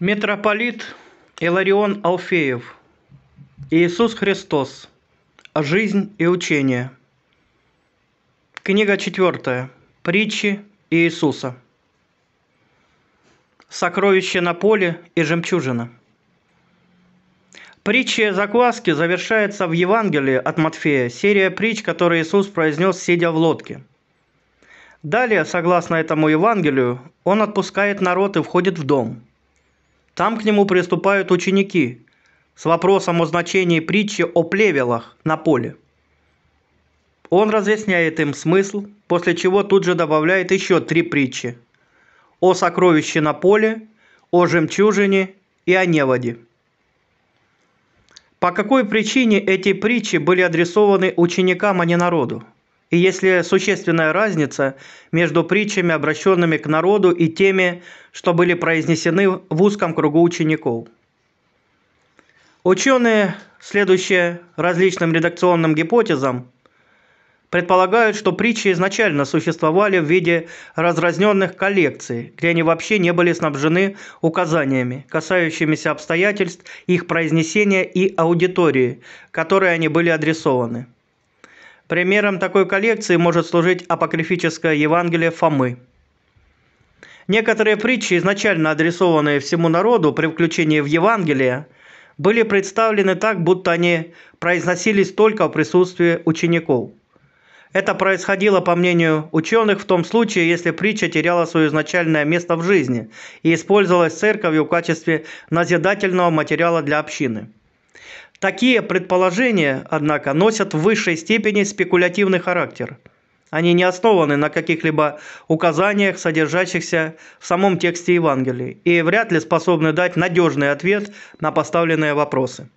Митрополит Иларион Алфеев Иисус Христос Жизнь и учение Книга 4 Притчи Иисуса Сокровище на поле и жемчужина Притча закваски завершается в Евангелии от Матфея, серия притч, которые Иисус произнес, сидя в лодке – Далее, согласно этому Евангелию, он отпускает народ и входит в дом. Там к нему приступают ученики с вопросом о значении притчи о плевелах на поле. Он разъясняет им смысл, после чего тут же добавляет еще три притчи. О сокровище на поле, о жемчужине и о неводе. По какой причине эти притчи были адресованы ученикам, а не народу? и есть ли существенная разница между притчами, обращенными к народу, и теми, что были произнесены в узком кругу учеников. Ученые, следующие различным редакционным гипотезам, предполагают, что притчи изначально существовали в виде разразненных коллекций, где они вообще не были снабжены указаниями, касающимися обстоятельств их произнесения и аудитории, которой они были адресованы – Примером такой коллекции может служить апокрифическое Евангелие Фомы. Некоторые притчи, изначально адресованные всему народу при включении в Евангелие, были представлены так, будто они произносились только в присутствии учеников. Это происходило, по мнению ученых, в том случае, если притча теряла свое изначальное место в жизни и использовалась церковью в качестве назидательного материала для общины. Такие предположения, однако, носят в высшей степени спекулятивный характер. Они не основаны на каких-либо указаниях, содержащихся в самом тексте Евангелия, и вряд ли способны дать надежный ответ на поставленные вопросы.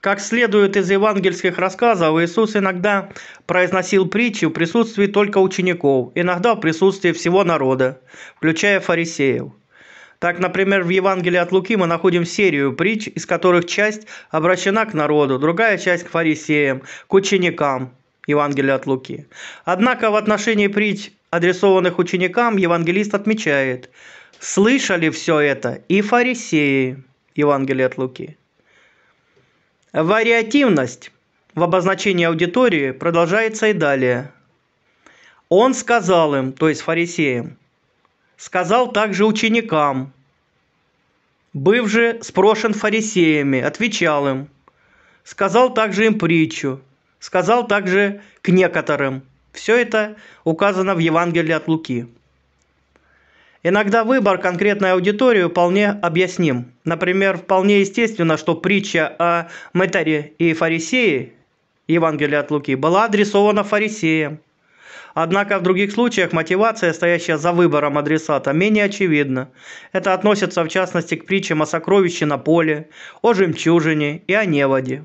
Как следует из евангельских рассказов, Иисус иногда произносил притчи в присутствии только учеников, иногда в присутствии всего народа, включая фарисеев – так, например, в Евангелии от Луки мы находим серию притч, из которых часть обращена к народу, другая часть к фарисеям, к ученикам. Евангелия от Луки. Однако в отношении притч, адресованных ученикам, евангелист отмечает, слышали все это и фарисеи. Евангелие от Луки. Вариативность в обозначении аудитории продолжается и далее. Он сказал им, то есть фарисеям, сказал также ученикам. Быв же спрошен фарисеями, отвечал им. Сказал также им притчу, сказал также к некоторым. Все это указано в Евангелии от Луки. Иногда выбор конкретной аудитории вполне объясним. Например, вполне естественно, что притча о мытаре и фарисее Евангелия от Луки была адресована фарисеям – Однако в других случаях мотивация, стоящая за выбором адресата, менее очевидна. Это относится в частности к притчам о сокровище на поле, о жемчужине и о неводе.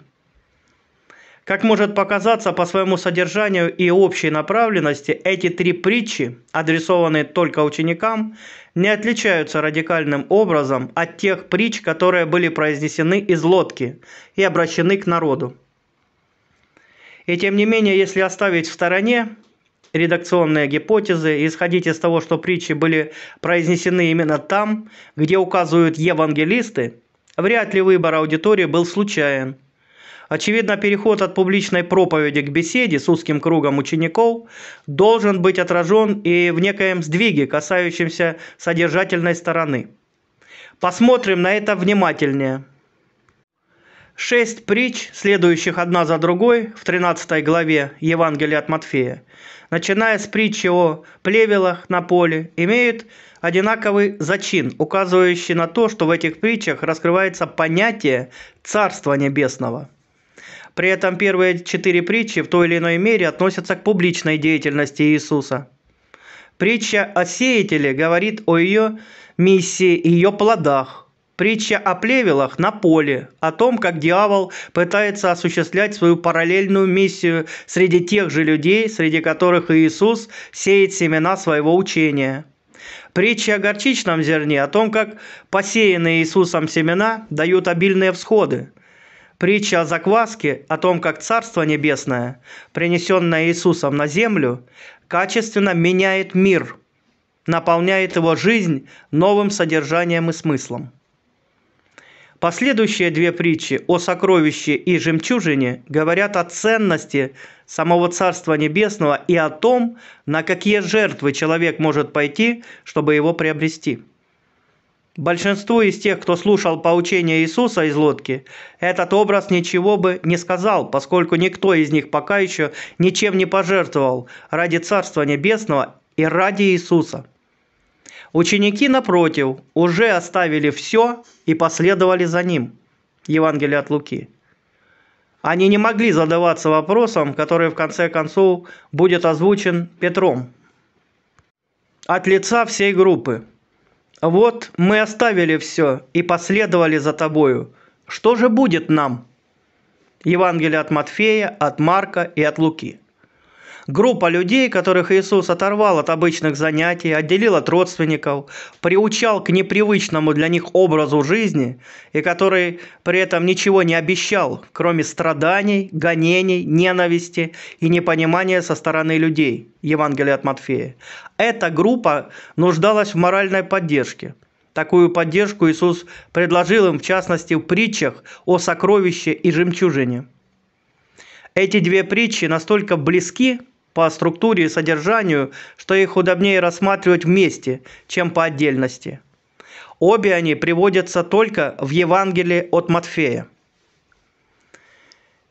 Как может показаться по своему содержанию и общей направленности, эти три притчи, адресованные только ученикам, не отличаются радикальным образом от тех притч, которые были произнесены из лодки и обращены к народу. И тем не менее, если оставить в стороне редакционные гипотезы и исходить из того, что притчи были произнесены именно там, где указывают евангелисты, вряд ли выбор аудитории был случайен. Очевидно, переход от публичной проповеди к беседе с узким кругом учеников должен быть отражен и в некоем сдвиге, касающемся содержательной стороны. Посмотрим на это внимательнее. Шесть притч, следующих одна за другой в 13 главе Евангелия от Матфея, начиная с притчи о плевелах на поле, имеют одинаковый зачин, указывающий на то, что в этих притчах раскрывается понятие Царства Небесного. При этом первые четыре притчи в той или иной мере относятся к публичной деятельности Иисуса. Притча о сеятеле говорит о ее миссии и ее плодах – Притча о плевелах на поле, о том, как дьявол пытается осуществлять свою параллельную миссию среди тех же людей, среди которых Иисус сеет семена своего учения. Притча о горчичном зерне, о том, как посеянные Иисусом семена дают обильные всходы. Притча о закваске, о том, как Царство Небесное, принесенное Иисусом на землю, качественно меняет мир, наполняет его жизнь новым содержанием и смыслом. Последующие две притчи о сокровище и жемчужине говорят о ценности самого Царства Небесного и о том, на какие жертвы человек может пойти, чтобы его приобрести. Большинству из тех, кто слушал поучение Иисуса из лодки, этот образ ничего бы не сказал, поскольку никто из них пока еще ничем не пожертвовал ради Царства Небесного и ради Иисуса – Ученики, напротив, уже оставили все и последовали за ним. Евангелие от Луки. Они не могли задаваться вопросом, который в конце концов будет озвучен Петром. От лица всей группы. «Вот мы оставили все и последовали за тобою. Что же будет нам?» Евангелие от Матфея, от Марка и от Луки. Группа людей, которых Иисус оторвал от обычных занятий, отделил от родственников, приучал к непривычному для них образу жизни и который при этом ничего не обещал, кроме страданий, гонений, ненависти и непонимания со стороны людей. Евангелие от Матфея. Эта группа нуждалась в моральной поддержке. Такую поддержку Иисус предложил им, в частности, в притчах о сокровище и жемчужине. Эти две притчи настолько близки, по структуре и содержанию, что их удобнее рассматривать вместе, чем по отдельности. Обе они приводятся только в Евангелии от Матфея.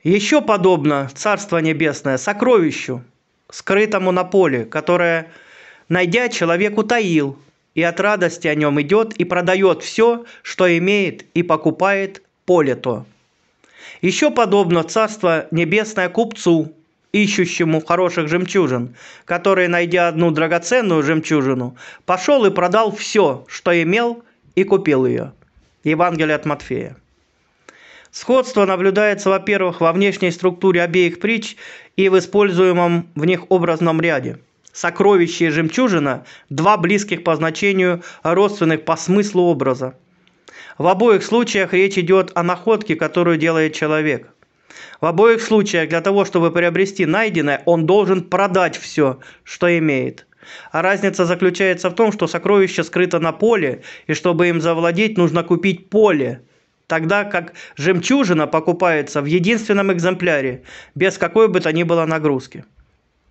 Еще подобно Царство Небесное сокровищу, скрытому на поле, которое, найдя, человек утаил, и от радости о нем идет и продает все, что имеет, и покупает поле то. Еще подобно Царство Небесное купцу, ищущему хороших жемчужин, который, найдя одну драгоценную жемчужину, пошел и продал все, что имел, и купил ее. Евангелие от Матфея. Сходство наблюдается, во-первых, во внешней структуре обеих притч и в используемом в них образном ряде. Сокровище и жемчужина – два близких по значению, родственных по смыслу образа. В обоих случаях речь идет о находке, которую делает человек – в обоих случаях для того, чтобы приобрести найденное, он должен продать все, что имеет. А разница заключается в том, что сокровище скрыто на поле, и чтобы им завладеть, нужно купить поле. Тогда как жемчужина покупается в единственном экземпляре, без какой бы то ни было нагрузки.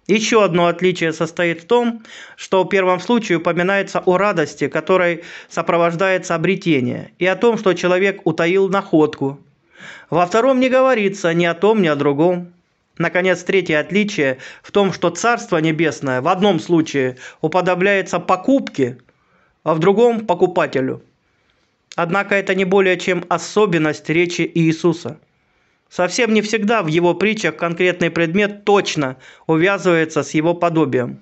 Еще одно отличие состоит в том, что в первом случае упоминается о радости, которой сопровождается обретение, и о том, что человек утаил находку – во втором не говорится ни о том, ни о другом. Наконец, третье отличие в том, что Царство Небесное в одном случае уподобляется покупке, а в другом – покупателю. Однако это не более чем особенность речи Иисуса. Совсем не всегда в его притчах конкретный предмет точно увязывается с его подобием.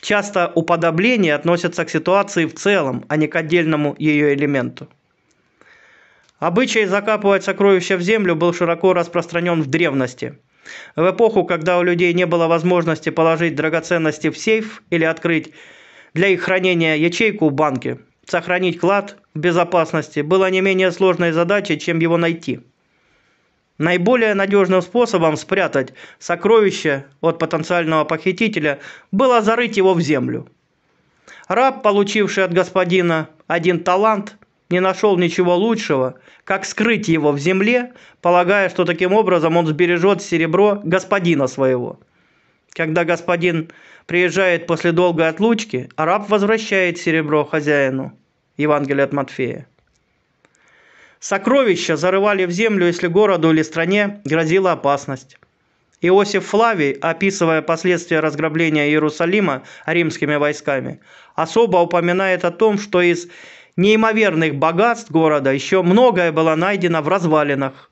Часто уподобление относится к ситуации в целом, а не к отдельному ее элементу. Обычай закапывать сокровища в землю был широко распространен в древности. В эпоху, когда у людей не было возможности положить драгоценности в сейф или открыть для их хранения ячейку в банке, сохранить клад в безопасности было не менее сложной задачей, чем его найти. Наиболее надежным способом спрятать сокровище от потенциального похитителя было зарыть его в землю. Раб, получивший от господина один талант – не нашел ничего лучшего, как скрыть его в земле, полагая, что таким образом он сбережет серебро господина своего. Когда господин приезжает после долгой отлучки, араб возвращает серебро хозяину. Евангелие от Матфея. Сокровища зарывали в землю, если городу или стране грозила опасность. Иосиф Флавий, описывая последствия разграбления Иерусалима римскими войсками, особо упоминает о том, что из неимоверных богатств города еще многое было найдено в развалинах.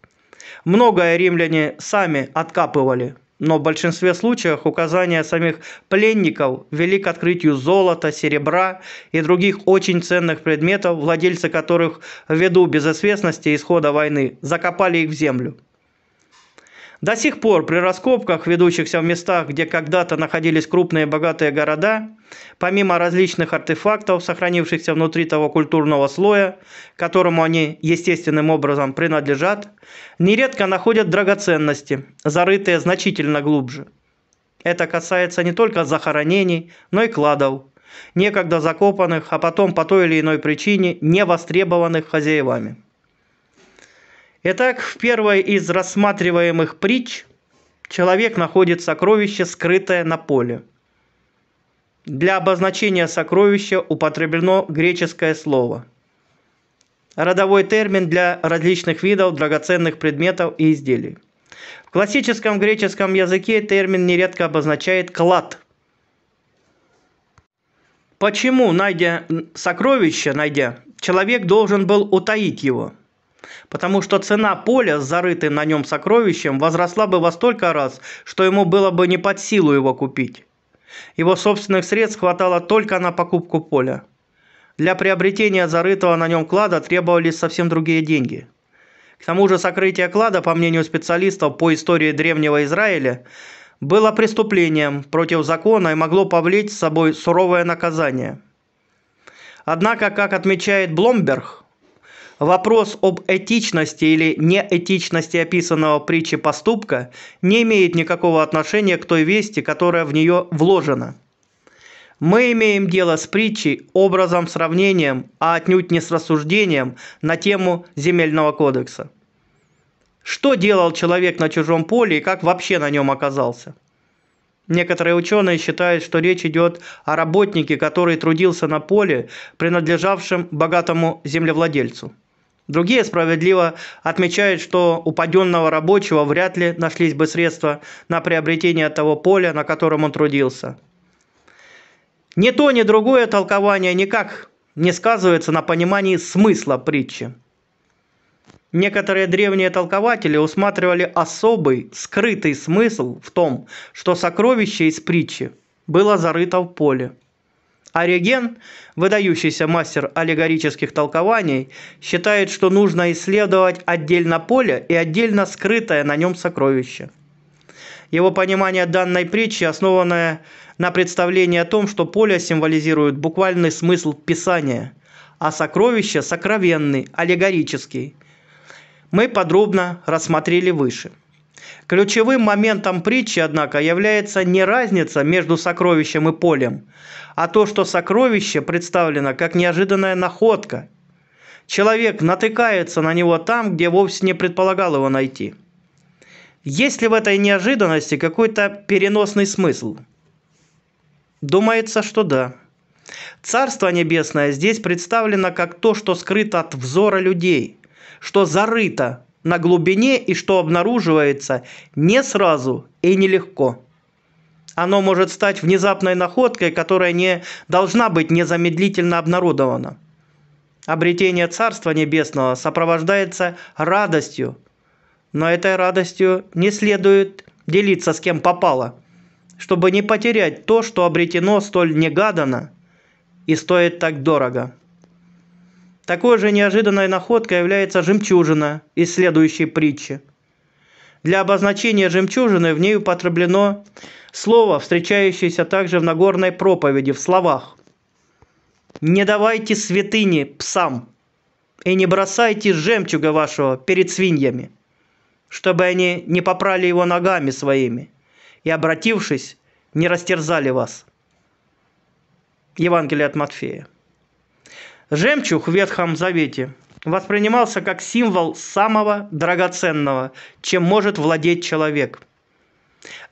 Многое римляне сами откапывали, но в большинстве случаев указания самих пленников вели к открытию золота, серебра и других очень ценных предметов, владельцы которых ввиду безызвестности исхода войны закопали их в землю. До сих пор при раскопках, ведущихся в местах, где когда-то находились крупные богатые города, помимо различных артефактов, сохранившихся внутри того культурного слоя, которому они естественным образом принадлежат, нередко находят драгоценности, зарытые значительно глубже. Это касается не только захоронений, но и кладов, некогда закопанных, а потом по той или иной причине не востребованных хозяевами. Итак, в первой из рассматриваемых притч человек находит сокровище, скрытое на поле. Для обозначения сокровища употреблено греческое слово. Родовой термин для различных видов драгоценных предметов и изделий. В классическом греческом языке термин нередко обозначает клад. Почему, найдя сокровище, найдя, человек должен был утаить его – потому что цена поля с зарытым на нем сокровищем возросла бы во столько раз, что ему было бы не под силу его купить. Его собственных средств хватало только на покупку поля. Для приобретения зарытого на нем клада требовались совсем другие деньги. К тому же сокрытие клада, по мнению специалистов по истории Древнего Израиля, было преступлением против закона и могло повлечь с собой суровое наказание. Однако, как отмечает Бломберг, Вопрос об этичности или неэтичности описанного в притче поступка не имеет никакого отношения к той вести, которая в нее вложена. Мы имеем дело с притчей, образом, сравнением, а отнюдь не с рассуждением на тему земельного кодекса. Что делал человек на чужом поле и как вообще на нем оказался? Некоторые ученые считают, что речь идет о работнике, который трудился на поле, принадлежавшем богатому землевладельцу. Другие справедливо отмечают, что у паденного рабочего вряд ли нашлись бы средства на приобретение того поля, на котором он трудился. Ни то, ни другое толкование никак не сказывается на понимании смысла притчи. Некоторые древние толкователи усматривали особый, скрытый смысл в том, что сокровище из притчи было зарыто в поле. Ориген, выдающийся мастер аллегорических толкований, считает, что нужно исследовать отдельно поле и отдельно скрытое на нем сокровище. Его понимание данной притчи, основано на представлении о том, что поле символизирует буквальный смысл Писания, а сокровище – сокровенный, аллегорический, мы подробно рассмотрели выше – Ключевым моментом притчи, однако, является не разница между сокровищем и полем, а то, что сокровище представлено как неожиданная находка. Человек натыкается на него там, где вовсе не предполагал его найти. Есть ли в этой неожиданности какой-то переносный смысл? Думается, что да. Царство Небесное здесь представлено как то, что скрыто от взора людей, что зарыто на глубине и что обнаруживается не сразу и нелегко. Оно может стать внезапной находкой, которая не должна быть незамедлительно обнародована. Обретение Царства Небесного сопровождается радостью, но этой радостью не следует делиться с кем попало, чтобы не потерять то, что обретено столь негаданно и стоит так дорого. Такой же неожиданной находкой является жемчужина из следующей притчи. Для обозначения жемчужины в ней употреблено слово, встречающееся также в Нагорной проповеди в словах. «Не давайте святыни псам, и не бросайте жемчуга вашего перед свиньями, чтобы они не попрали его ногами своими, и, обратившись, не растерзали вас». Евангелие от Матфея. Жемчуг в Ветхом Завете воспринимался как символ самого драгоценного, чем может владеть человек.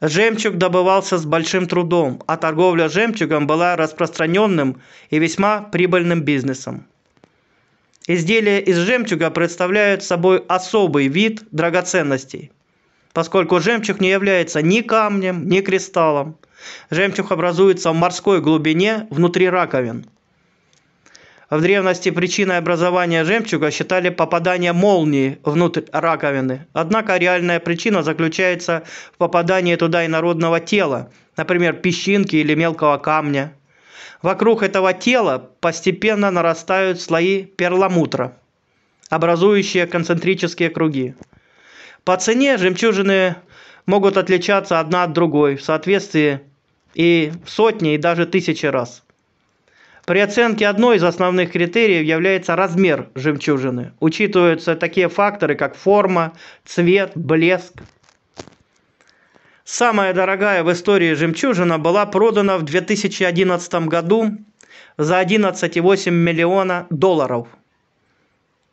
Жемчуг добывался с большим трудом, а торговля жемчугом была распространенным и весьма прибыльным бизнесом. Изделия из жемчуга представляют собой особый вид драгоценностей, поскольку жемчуг не является ни камнем, ни кристаллом. Жемчуг образуется в морской глубине внутри раковин – в древности причиной образования жемчуга считали попадание молнии внутрь раковины. Однако реальная причина заключается в попадании туда инородного тела, например, песчинки или мелкого камня. Вокруг этого тела постепенно нарастают слои перламутра, образующие концентрические круги. По цене жемчужины могут отличаться одна от другой в соответствии и в сотни, и даже тысячи раз – при оценке одной из основных критериев является размер жемчужины. Учитываются такие факторы, как форма, цвет, блеск. Самая дорогая в истории жемчужина была продана в 2011 году за 11,8 миллиона долларов –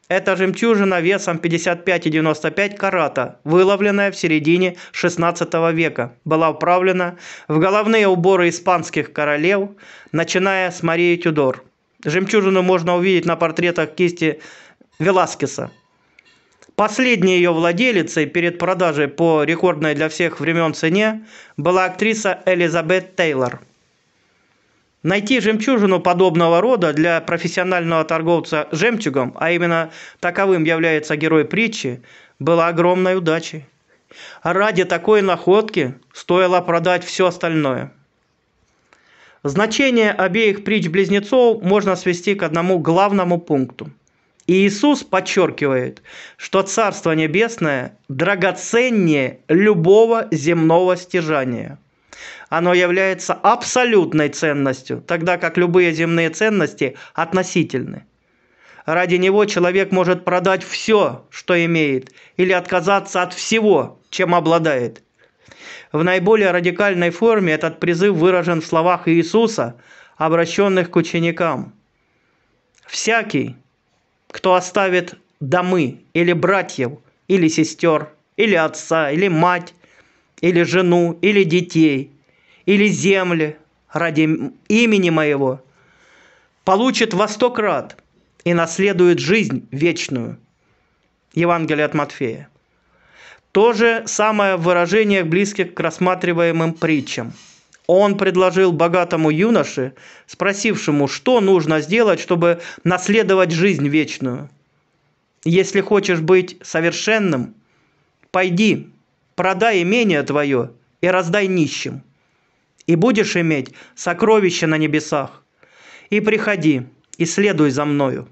это жемчужина весом 55,95 карата, выловленная в середине XVI века. Была вправлена в головные уборы испанских королев, начиная с Марии Тюдор. Жемчужину можно увидеть на портретах кисти Веласкеса. Последней ее владелицей перед продажей по рекордной для всех времен цене была актриса Элизабет Тейлор – Найти жемчужину подобного рода для профессионального торговца жемчугом, а именно таковым является герой притчи, было огромной удачей. Ради такой находки стоило продать все остальное. Значение обеих притч-близнецов можно свести к одному главному пункту. Иисус подчеркивает, что Царство Небесное драгоценнее любого земного стяжания – оно является абсолютной ценностью, тогда как любые земные ценности относительны. Ради него человек может продать все, что имеет, или отказаться от всего, чем обладает. В наиболее радикальной форме этот призыв выражен в словах Иисуса, обращенных к ученикам. «Всякий, кто оставит домы или братьев, или сестер, или отца, или мать, или жену, или детей, или земли ради имени моего, получит во сто крат и наследует жизнь вечную. Евангелие от Матфея. То же самое выражение близко к рассматриваемым притчам. Он предложил богатому юноше, спросившему, что нужно сделать, чтобы наследовать жизнь вечную. «Если хочешь быть совершенным, пойди, продай имение твое и раздай нищим» и будешь иметь сокровища на небесах. И приходи, и следуй за мною».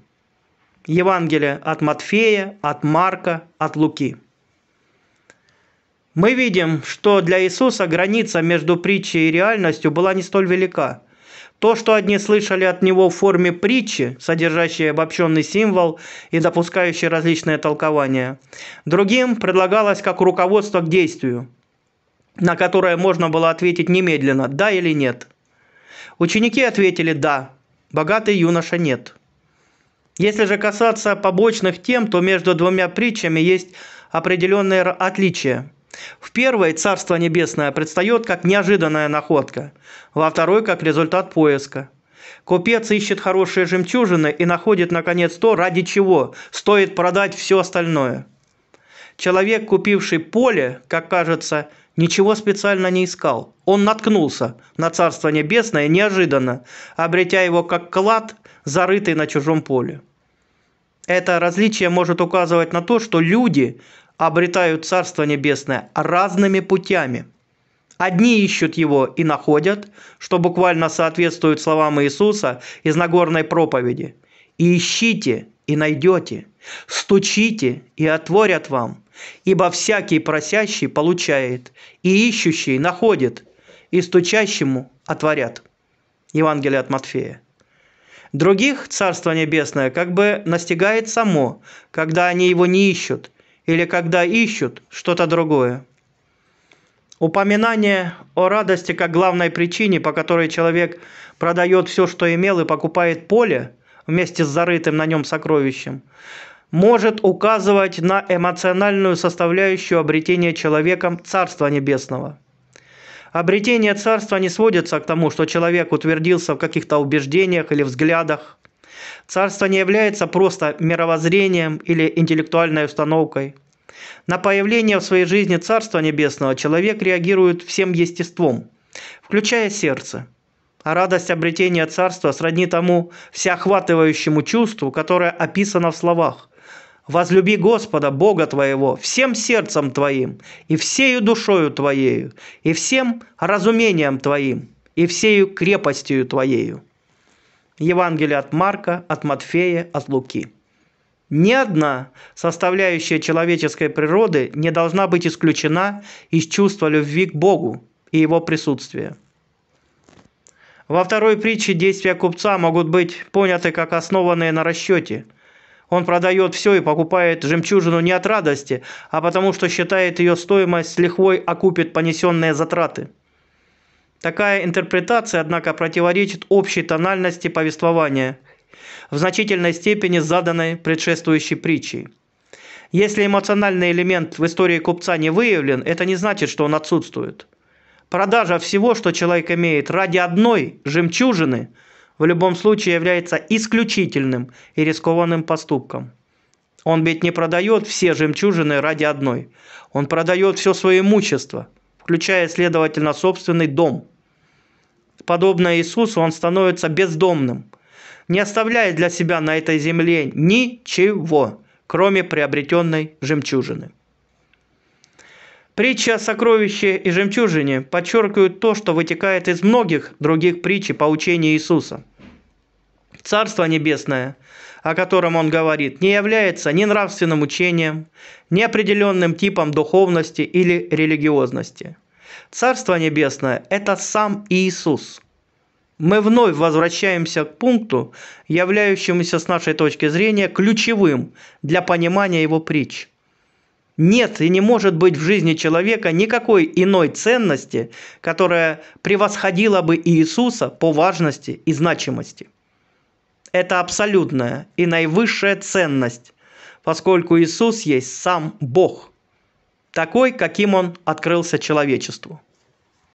Евангелие от Матфея, от Марка, от Луки. Мы видим, что для Иисуса граница между притчей и реальностью была не столь велика. То, что одни слышали от него в форме притчи, содержащей обобщенный символ и допускающей различные толкования, другим предлагалось как руководство к действию на которое можно было ответить немедленно «да» или «нет». Ученики ответили «да», богатый юноша «нет». Если же касаться побочных тем, то между двумя притчами есть определенные отличия. В первой Царство Небесное предстает как неожиданная находка, во второй – как результат поиска. Купец ищет хорошие жемчужины и находит, наконец, то, ради чего стоит продать все остальное. Человек, купивший поле, как кажется, – ничего специально не искал. Он наткнулся на Царство Небесное неожиданно, обретя его как клад, зарытый на чужом поле. Это различие может указывать на то, что люди обретают Царство Небесное разными путями. Одни ищут его и находят, что буквально соответствует словам Иисуса из Нагорной проповеди. «И ищите, и найдете, стучите, и отворят вам». Ибо всякий просящий получает, и ищущий находит, и стучащему отворят. Евангелие от Матфея. Других Царство Небесное как бы настигает само, когда они его не ищут, или когда ищут что-то другое. Упоминание о радости как главной причине, по которой человек продает все, что имел, и покупает поле вместе с зарытым на нем сокровищем, может указывать на эмоциональную составляющую обретения человеком Царства Небесного. Обретение Царства не сводится к тому, что человек утвердился в каких-то убеждениях или взглядах. Царство не является просто мировоззрением или интеллектуальной установкой. На появление в своей жизни Царства Небесного человек реагирует всем естеством, включая сердце – а радость обретения царства сродни тому всеохватывающему чувству, которое описано в словах. Возлюби Господа, Бога твоего, всем сердцем твоим, и всею душою твоею, и всем разумением твоим, и всею крепостью твоею». Евангелие от Марка, от Матфея, от Луки. Ни одна составляющая человеческой природы не должна быть исключена из чувства любви к Богу и его присутствия. Во второй притче действия купца могут быть поняты как основанные на расчете – он продает все и покупает жемчужину не от радости, а потому что считает ее стоимость лихвой окупит а понесенные затраты. Такая интерпретация, однако, противоречит общей тональности повествования, в значительной степени заданной предшествующей притчей. Если эмоциональный элемент в истории купца не выявлен, это не значит, что он отсутствует. Продажа всего, что человек имеет ради одной жемчужины – в любом случае является исключительным и рискованным поступком. Он ведь не продает все жемчужины ради одной. Он продает все свое имущество, включая, следовательно, собственный дом. Подобно Иисусу, он становится бездомным, не оставляя для себя на этой земле ничего, кроме приобретенной жемчужины. Притча о сокровище и жемчужине подчеркивает то, что вытекает из многих других притч и поучений Иисуса. Царство Небесное, о котором он говорит, не является ни нравственным учением, ни определенным типом духовности или религиозности. Царство Небесное – это сам Иисус. Мы вновь возвращаемся к пункту, являющемуся с нашей точки зрения ключевым для понимания его притч – нет и не может быть в жизни человека никакой иной ценности, которая превосходила бы Иисуса по важности и значимости. Это абсолютная и наивысшая ценность, поскольку Иисус есть сам Бог, такой, каким Он открылся человечеству.